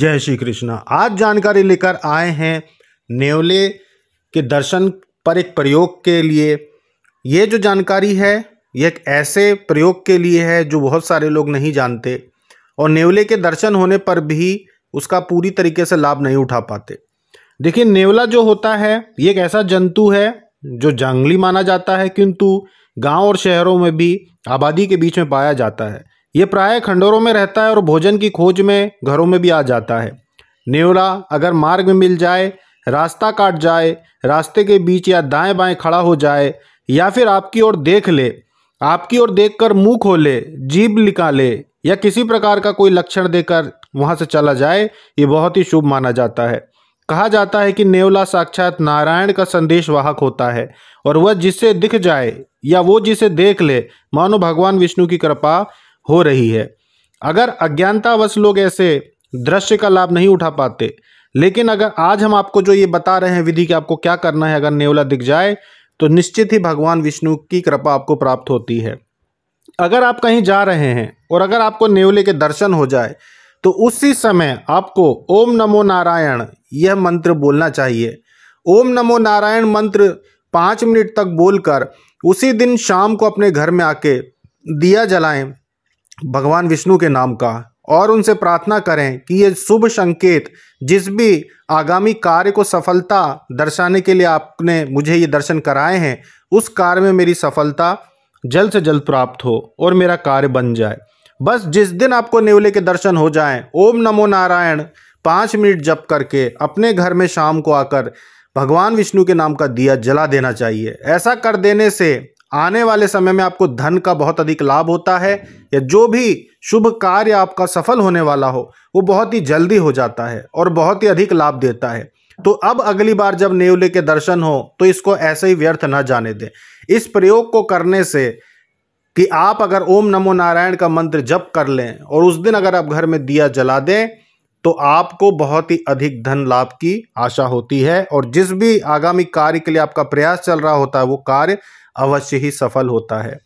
जय श्री कृष्ण आज जानकारी लेकर आए हैं नेवले के दर्शन पर एक प्रयोग के लिए ये जो जानकारी है ये एक ऐसे प्रयोग के लिए है जो बहुत सारे लोग नहीं जानते और नेवले के दर्शन होने पर भी उसका पूरी तरीके से लाभ नहीं उठा पाते देखिए नेवला जो होता है ये एक ऐसा जंतु है जो जंगली माना जाता है किंतु गांव और शहरों में भी आबादी के बीच में पाया जाता है ये प्राय खंडोरों में रहता है और भोजन की खोज में घरों में भी आ जाता है नेवला अगर मार्ग में मिल जाए रास्ता काट जाए रास्ते के बीच या दाएं बाएं खड़ा हो जाए या फिर आपकी ओर देख ले आपकी ओर देखकर मुंह खोले जीभ निकाले या किसी प्रकार का कोई लक्षण देकर वहाँ से चला जाए ये बहुत ही शुभ माना जाता है कहा जाता है कि नेवला साक्षात नारायण का संदेश वाहक होता है और वह जिसे दिख जाए या वो जिसे देख ले मानो भगवान विष्णु की कृपा हो रही है अगर अज्ञानतावश लोग ऐसे दृश्य का लाभ नहीं उठा पाते लेकिन अगर आज हम आपको जो ये बता रहे हैं विधि कि आपको क्या करना है अगर नेवला दिख जाए तो निश्चित ही भगवान विष्णु की कृपा आपको प्राप्त होती है अगर आप कहीं जा रहे हैं और अगर आपको नेवले के दर्शन हो जाए तो उसी समय आपको ओम नमो नारायण यह मंत्र बोलना चाहिए ओम नमो नारायण मंत्र पाँच मिनट तक बोलकर उसी दिन शाम को अपने घर में आके दिया जलाएं भगवान विष्णु के नाम का और उनसे प्रार्थना करें कि ये शुभ संकेत जिस भी आगामी कार्य को सफलता दर्शाने के लिए आपने मुझे ये दर्शन कराए हैं उस कार्य में मेरी सफलता जल्द से जल्द प्राप्त हो और मेरा कार्य बन जाए बस जिस दिन आपको नेवले के दर्शन हो जाएं ओम नमो नारायण पाँच मिनट जप करके अपने घर में शाम को आकर भगवान विष्णु के नाम का दिया जला देना चाहिए ऐसा कर देने से आने वाले समय में आपको धन का बहुत अधिक लाभ होता है या जो भी शुभ कार्य आपका सफल होने वाला हो वो बहुत ही जल्दी हो जाता है और बहुत ही अधिक लाभ देता है तो अब अगली बार जब नेवले के दर्शन हो तो इसको ऐसे ही व्यर्थ ना जाने दें इस प्रयोग को करने से कि आप अगर ओम नमो नारायण का मंत्र जप कर लें और उस दिन अगर आप घर में दिया जला दें तो आपको बहुत ही अधिक धन लाभ की आशा होती है और जिस भी आगामी कार्य के लिए आपका प्रयास चल रहा होता है वो कार्य अवश्य ही सफल होता है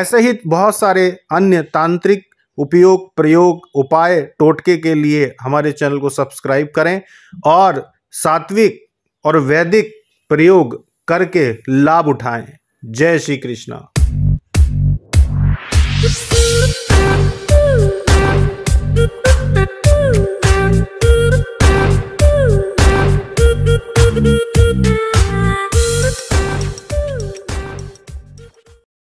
ऐसे ही बहुत सारे अन्य तांत्रिक उपयोग प्रयोग उपाय टोटके के लिए हमारे चैनल को सब्सक्राइब करें और सात्विक और वैदिक प्रयोग करके लाभ उठाएं जय श्री कृष्णा Thank you.